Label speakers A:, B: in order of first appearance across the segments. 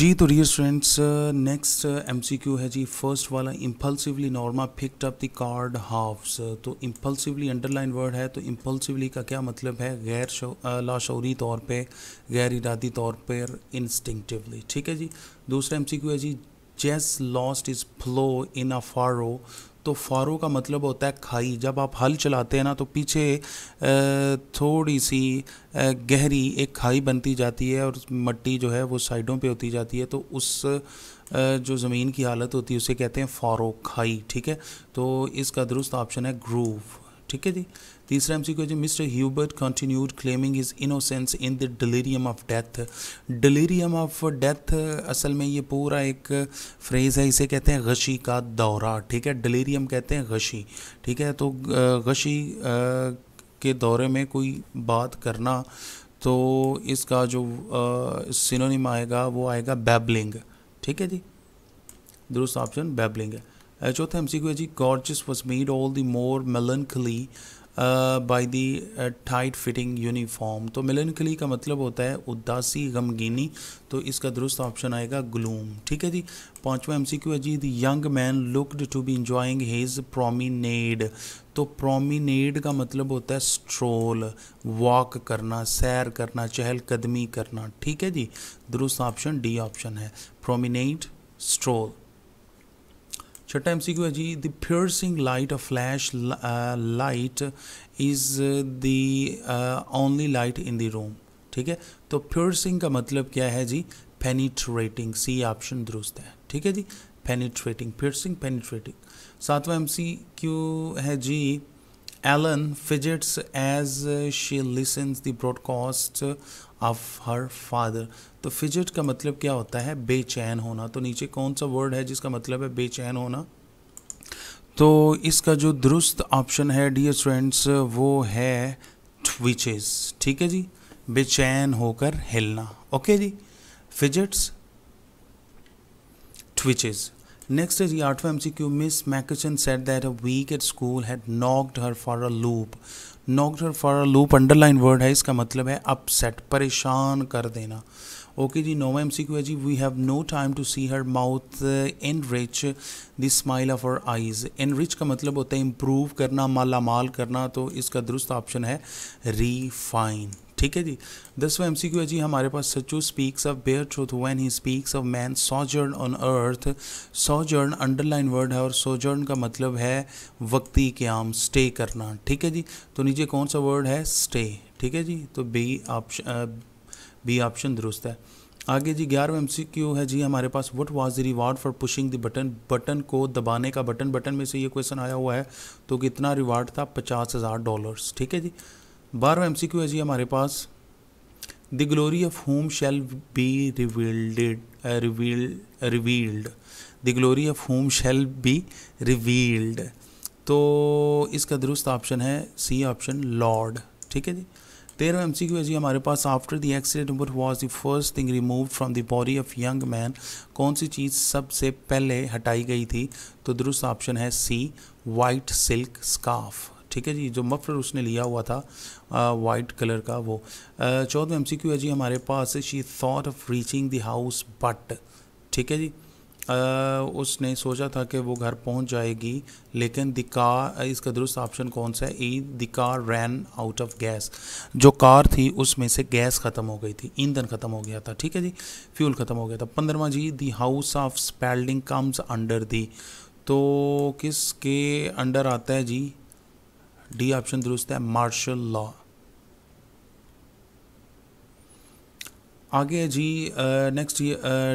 A: जी तो dear friends next MCQ है जी फर्स्ट वाला impulsively Norma picked up the card halves तो इम्पल्सिवली अंडरलाइन वर्ड है तो इम्पल्सिवली का क्या मतलब है गैर लाशौरी तौर पे गैर इरादी तौर पर इंस्टिंक्टिवली ठीक है जी दूसरा एमसीक्यू है जी chess lost is flow in a furrow तो फारो का मतलब होता है खाई जब आप हल चलाते हैं ना तो पीछे थोड़ी सी गहरी एक खाई बनती जाती है और मट्टी जो है वो साइडों पे होती जाती है तो उस जो ज़मीन की हालत होती है उसे कहते हैं फारो खाई ठीक है तो इसका दुरुस्त ऑप्शन है ग्रूव ठीक है जी तीसरा एमसीक्यू है जी mister Hubert continued claiming his innocence in the delirium of death delirium of death असल में ये पूरा एक फ्रेज है इसे कहते हैं गशी का दौरा ठीक है डिलीरियम कहते हैं गशी ठीक है तो गशी के दौरे में कोई बात करना तो इसका जो सिनोनिम आएगा वो आएगा बैबलिंग ठीक है जी दुरुस्त ऑप्शन बैबलिंग है चौथा एम सी क्यू है जी gorgeous was made all the more खली by the tight fitting uniform तो खली का मतलब होता है उदासी गमगीनी तो इसका दुरुस्त ऑप्शन आएगा ग्लूम ठीक है जी पांचवा एम सी क्यू है जी the young man looked to be enjoying his promenade तो प्रोमिनेड का मतलब होता है स्ट्रोल वॉक करना सैर करना चहलकदमी करना ठीक है जी दुरुस्त ऑप्शन डी ऑप्शन है प्रोमिनेड स्ट्रोल छठा एमसीक्यू है जी the piercing light of flash light is the only light in the room ठीक है तो फ्योरसिंग का मतलब क्या है जी पेनीट्रेटिंग सी ऑप्शन दुरुस्त है ठीक है जी पेनिट्रेटिंग फ्योरसिंग पेनीट्रेटिंग सातवां एम सी क्यू है जी Ellen fidgets as uh, she listens the broadcast of her father. तो फिजट का मतलब क्या होता है बेचैन होना तो नीचे कौन सा वर्ड है जिसका मतलब है बेचैन होना तो इसका जो दुरुस्त ऑप्शन है डियर स्टूडेंट्स वो है ट्विचेस ठीक है जी बेचैन होकर हिलना ओके जी fidgets twitches Next is the आठवां MCQ. Miss Mackeson said that a week at school had knocked her for a loop knocked her for a loop underline word है इसका मतलब है अपसेट परेशान कर देना ओके जी नोवा एम सी क्यू है जी we have no time to see her mouth enrich the smile of her eyes enrich का मतलब होता है इम्प्रूव करना माला माल करना तो इसका दुरुस्त ऑप्शन है रीफाइन ठीक है जी दसवा एम सी क्यू है जी हमारे पास सचू speaks of bare truth when he speaks of man sojourn on earth sojourn underline word है और सोजर्न का मतलब है वक्ती क्याम स्टे करना ठीक है जी तो नीचे कौन सा वर्ड है स्टे ठीक है जी तो बी ऑप्शन बी ऑप्शन दुरुस्त है आगे जी एम सी क्यू है जी हमारे पास what was the reward for pushing the button button को दबाने का बटन बटन में से ये क्वेश्चन आया हुआ है तो कितना रिवार्ड था पचास हज़ार डॉलर्स ठीक है जी बारहवा एम सी क्यू है जी हमारे पास the glory of home shall be revealed revealed the glory of home shall be revealed तो इसका दुरुस्त ऑप्शन है सी ऑप्शन लॉर्ड ठीक है जी तेरह एम सी क्यू जी हमारे पास after the accident what was the first thing remove from the body of young man कौन सी चीज़ सबसे पहले हटाई गई थी तो दुरुस्त ऑप्शन है सी वाइट सिल्क स्काफ ठीक है जी जो मफलर उसने लिया हुआ था वाइट कलर का वो चौदह एम सी क्यू है जी हमारे पास she thought of reaching the house but ठीक है जी आ, उसने सोचा था कि वो घर पहुंच जाएगी लेकिन द कार इसका दुरुस्त ऑप्शन कौन सा है E the car ran out of gas जो कार थी उसमें से गैस ख़त्म हो गई थी ईंधन ख़त्म हो गया था ठीक है जी फ्यूल ख़त्म हो गया था पंद्रवा जी the house of Spalding comes under the तो किसके अंडर आता है जी डी ऑप्शन दुरुस्त है मार्शल लॉ आगे जी नेक्स्ट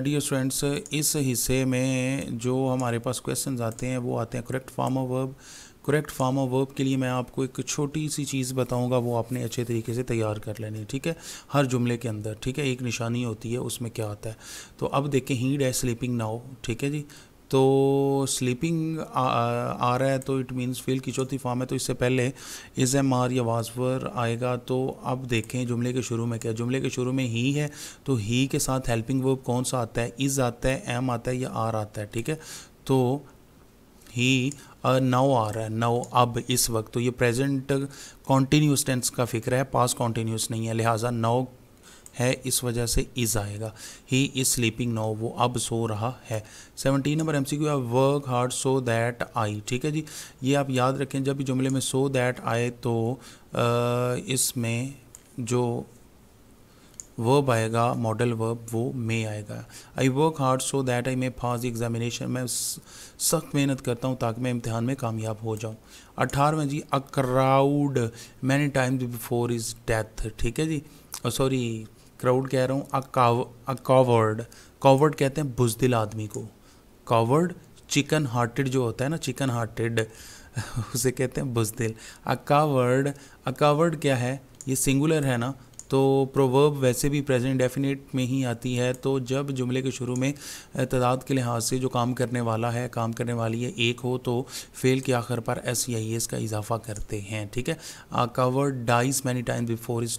A: डियर स्टूडेंट्स इस हिस्से में जो हमारे पास क्वेश्चंस आते हैं वो आते हैं correct form of verb correct form of verb के लिए मैं आपको एक छोटी सी चीज़ बताऊंगा वो आपने अच्छे तरीके से तैयार कर लेनी है ठीक है हर जुमले के अंदर ठीक है एक निशानी होती है उसमें क्या आता है तो अब देखें हीड है स्लीपिंग नाउ ठीक है जी तो स्लीपिंग आ, आ रहा है तो इट मीन्स फील किचौती फॉर्म है तो इससे पहले इज़ एम आर या वाजवर आएगा तो अब देखें जुमले के शुरू में क्या जुमले के शुरू में ही है तो ही के साथ हेल्पिंग वर्ब कौन सा आता है इज़ आता है एम आता है या आर आता है ठीक है तो ही नौ आ रहा है नाउ अब इस वक्त तो ये प्रेजेंट कॉन्टीन्यूस टेंस का फिक्र है पास कॉन्टीन्यूस नहीं है लिहाजा नाउ है इस वजह से इज़ आएगा ही इज़ स्लीपिंग नाउ वो अब सो रहा है seventeen number M C Q work hard so that I ठीक है जी ये आप याद रखें जब भी जुमले में सो दैट आए तो इसमें जो वर्ब आएगा मॉडल वर्ब वो मे आएगा I work hard so that I may pass examination मैं सख्त मेहनत करता हूँ ताकि मैं इम्तहान में कामयाब हो जाऊँ अठारहवें जी a coward many times before his death ठीक है जी सॉरी क्राउड कह रहा हूँ अ कावर्ड कावर्ड कहते हैं बुजदिल आदमी को कावर्ड चिकन हार्टेड जो होता है ना चिकन हार्टेड उसे कहते हैं बुजदिल अकावर्ड अकावर्ड क्या है ये सिंगुलर है ना तो प्रोवर्ब वैसे भी प्रेजेंट डेफिनेट में ही आती है तो जब जुमले के शुरू में तादाद के लिहाज से जो काम करने वाला है काम करने वाली है एक हो तो फेल के आखिर पर एस या एस का इजाफा करते हैं ठीक है coward dies many time before इस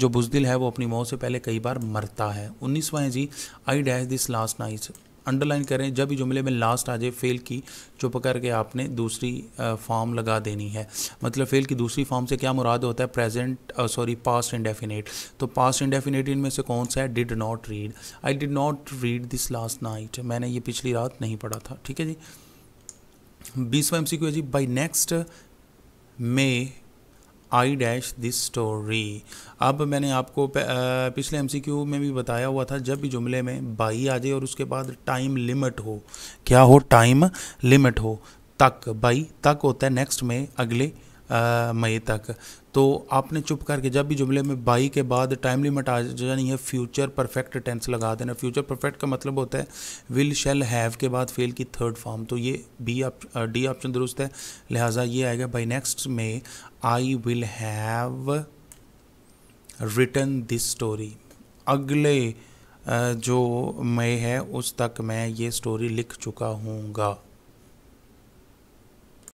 A: जो बुजदिल है वो अपनी मौत से पहले कई बार मरता है उन्नीसवा है जी I dash this last night underline करें जब भी जुमले में लास्ट आ जाए फेल की चुप करके आपने दूसरी फॉर्म लगा देनी है मतलब फेल की दूसरी फॉर्म से क्या मुराद होता है प्रेजेंट सॉरी पास्ट इंडेफिनेट तो पास्ट इंडेफिनेट इनमें से कौन सा है did not read I did not read this last night मैंने ये पिछली रात नहीं पढ़ा था ठीक है जी बीसवा एम सी क्यू है जी by next May I dash this story अब मैंने आपको पिछले क्यू में भी बताया हुआ था जब भी जुमले में बाई आ जाए और उसके बाद टाइम लिमिट हो क्या हो टाइम लिमिट हो तक बाई तक होता है नेक्स्ट में अगले मई तक तो आपने चुप करके जब भी जुमले में बाई के बाद टाइम लिमिट आ जानी है फ्यूचर परफेक्ट टेंस लगा देना फ्यूचर परफेक्ट का मतलब होता है विल शेल हैव के बाद फेल की थर्ड फॉर्म तो ये बी डी ऑप्शन दुरुस्त है लिहाजा ये आएगा by next May I will have return this story अगले जो मई है उस तक मैं ये स्टोरी लिख चुका हूँगा